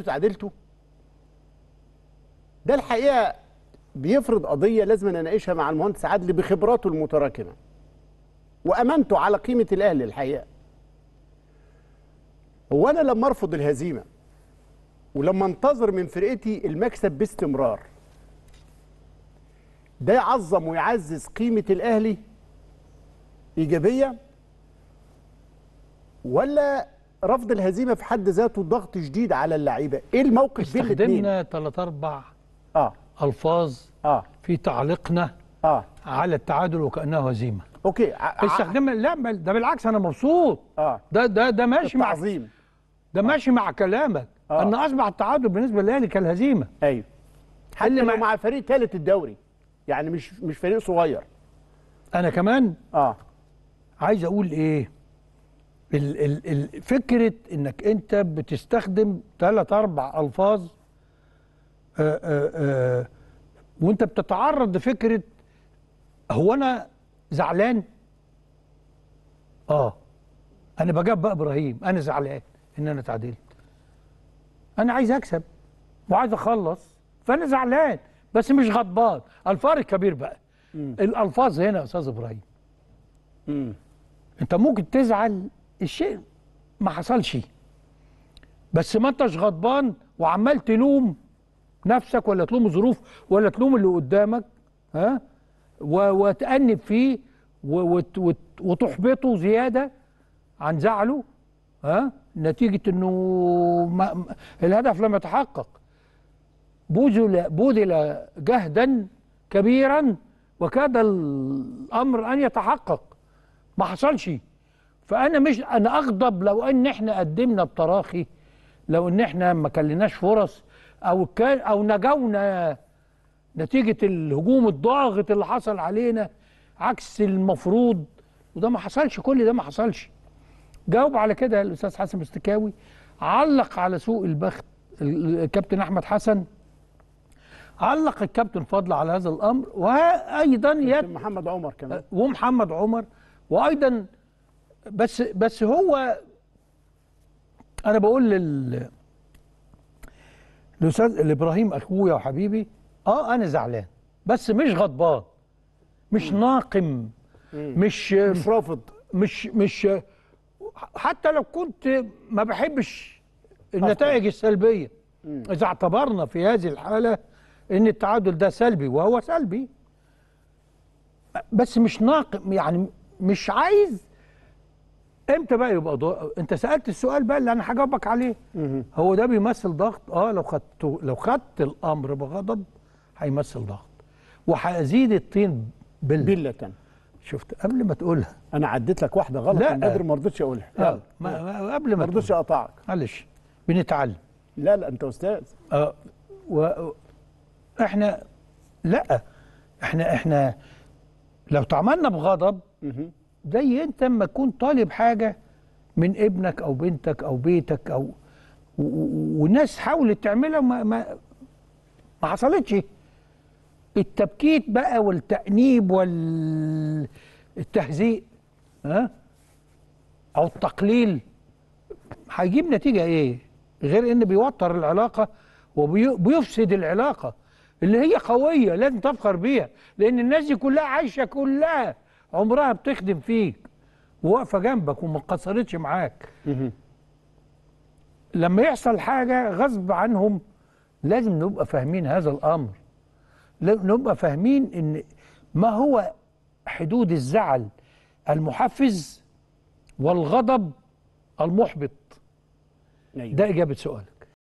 انتوا تعادلتوا ده الحقيقه بيفرض قضيه لازم اناقشها مع المهندس عدلي بخبراته المتراكمه وامانته على قيمه الاهلي الحقيقه هو انا لما ارفض الهزيمه ولما انتظر من فرقتي المكسب باستمرار ده يعظم ويعزز قيمه الاهلي ايجابيه ولا رفض الهزيمه في حد ذاته ضغط شديد على اللعيبه ايه الموقف بين الاثنين استخدمنا ثلاث اربع اه الفاظ اه في تعليقنا اه على التعادل وكانه هزيمه اوكي استخدمنا لا ده بالعكس انا مبسوط اه ده ده ده ماشي مع التعظيم ده ماشي مع كلامك آه. ان اصبح التعادل بالنسبه للاهلي كالهزيمه ايوه حتى مع... مع فريق ثالث الدوري يعني مش مش فريق صغير انا كمان اه عايز اقول ايه فكره انك انت بتستخدم ثلاث اربع الفاظ آه، آه، آه، وانت بتتعرض لفكره هو انا زعلان اه انا بجاب بقى ابراهيم انا زعلان ان انا تعديلت انا عايز اكسب وعايز اخلص فانا زعلان بس مش غضبان الفارق كبير بقى م. الالفاظ هنا يا استاذ ابراهيم م. انت ممكن تزعل الشيء ما حصلش بس ما انتش غضبان وعمال تلوم نفسك ولا تلوم الظروف ولا تلوم اللي قدامك ها وتأنب فيه وتحبطه زيادة عن زعله ها نتيجة انه ما الهدف لم يتحقق بذل بذل جهدا كبيرا وكاد الامر ان يتحقق ما حصلش فانا مش انا اغضب لو ان احنا قدمنا بتراخي لو ان احنا ما كلناش فرص او كان او نجونا نتيجه الهجوم الضاغط اللي حصل علينا عكس المفروض وده ما حصلش كل ده ما حصلش جاوب على كده الاستاذ حسن مستكاوي علق على سوء البخت الكابتن احمد حسن علق الكابتن فضل على هذا الامر وايضا محمد عمر كمان ومحمد عمر وايضا بس بس هو انا بقول لل الاستاذ الابراهيم اخويا وحبيبي اه انا زعلان بس مش غضبان مش ناقم مش مش رافض مش مش حتى لو كنت ما بحبش النتائج السلبيه اذا اعتبرنا في هذه الحاله ان التعادل ده سلبي وهو سلبي بس مش ناقم يعني مش عايز امتى بقى يبقى ضغط انت سالت السؤال بقى اللي انا هجاوبك عليه هو ده بيمثل ضغط اه لو خدت لو خدت الامر بغضب هيمثل ضغط وهزيد الطين بله بله شفت قبل ما تقولها انا عديت لك واحده غلط لا قادر ما رضيتش اقولها اه، لا, لا. ما ما قبل ما رضيتش اقطعك معلش بنتعلم لا لا انت استاذ اه و... احنا لا احنا احنا لو تعاملنا بغضب زي انت اما تكون طالب حاجه من ابنك او بنتك او بيتك او وناس حاولت تعملها ما ما, ما حصلتش التبكيت بقى والتأنيب والتهزيق ها أو التقليل هيجيب نتيجة إيه؟ غير إن بيوتر العلاقة وبيفسد العلاقة اللي هي قوية لازم تفخر بيها لأن الناس دي كلها عايشة كلها عمرها بتخدم فيك وواقفه جنبك وما اتكسرتش معاك لما يحصل حاجه غصب عنهم لازم نبقى فاهمين هذا الامر نبقى فاهمين ان ما هو حدود الزعل المحفز والغضب المحبط أيوة. ده اجابه سؤالك